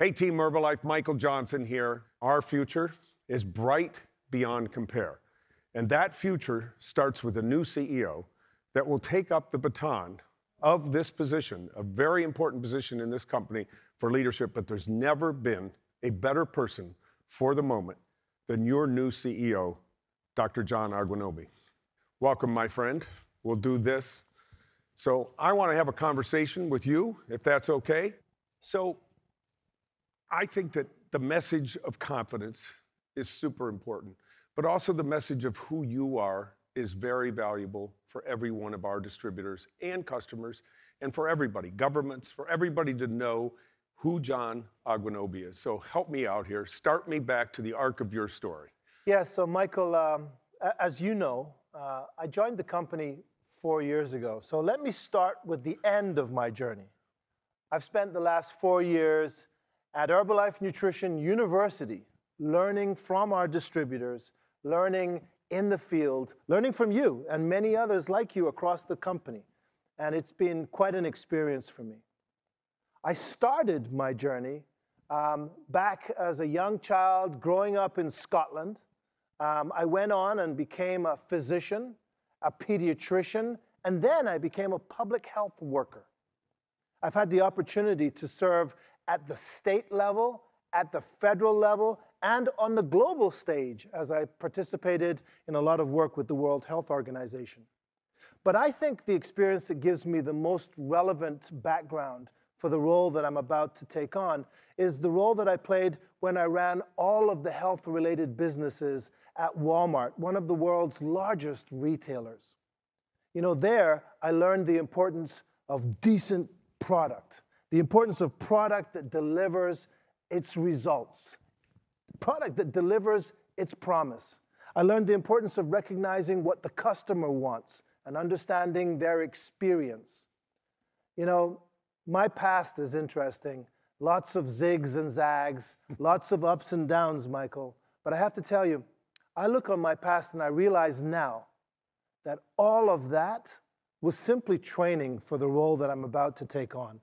Hey, Team Herbalife, Michael Johnson here. Our future is bright beyond compare. And that future starts with a new CEO that will take up the baton of this position, a very important position in this company for leadership. But there's never been a better person for the moment than your new CEO, Dr. John Arguinobi. Welcome, my friend. We'll do this. So I want to have a conversation with you, if that's okay. So I think that the message of confidence is super important, but also the message of who you are is very valuable for every one of our distributors and customers and for everybody, governments, for everybody to know who John Aguinobi is. So help me out here. Start me back to the arc of your story. Yeah, so Michael, um, as you know, uh, I joined the company four years ago. So let me start with the end of my journey. I've spent the last four years at Herbalife Nutrition University, learning from our distributors, learning in the field, learning from you and many others like you across the company. And it's been quite an experience for me. I started my journey um, back as a young child growing up in Scotland. Um, I went on and became a physician, a pediatrician, and then I became a public health worker. I've had the opportunity to serve at the state level, at the federal level, and on the global stage, as I participated in a lot of work with the World Health Organization. But I think the experience that gives me the most relevant background for the role that I'm about to take on is the role that I played when I ran all of the health related businesses at Walmart, one of the world's largest retailers. You know, there I learned the importance of decent product the importance of product that delivers its results, product that delivers its promise. I learned the importance of recognizing what the customer wants and understanding their experience. You know, my past is interesting. Lots of zigs and zags, lots of ups and downs, Michael. But I have to tell you, I look on my past and I realize now that all of that was simply training for the role that I'm about to take on.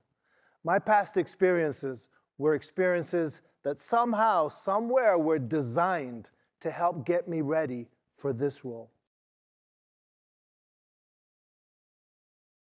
My past experiences were experiences that somehow, somewhere were designed to help get me ready for this role.